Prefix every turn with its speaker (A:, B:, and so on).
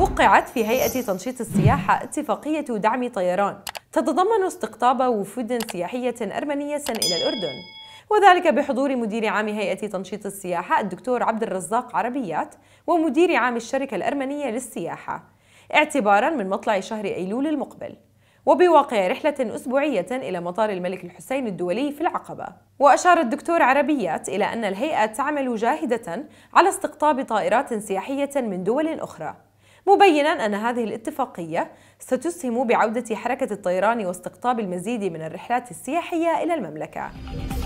A: وقعت في هيئة تنشيط السياحة اتفاقية دعم طيران تتضمن استقطاب وفود سياحية أرمنية إلى الأردن وذلك بحضور مدير عام هيئة تنشيط السياحة الدكتور عبد الرزاق عربيات ومدير عام الشركة الأرمنية للسياحة اعتبارا من مطلع شهر أيلول المقبل وبواقع رحلة أسبوعية إلى مطار الملك الحسين الدولي في العقبة وأشار الدكتور عربيات إلى أن الهيئة تعمل جاهدة على استقطاب طائرات سياحية من دول أخرى مبينا أن هذه الاتفاقية ستسهم بعودة حركة الطيران واستقطاب المزيد من الرحلات السياحية إلى المملكة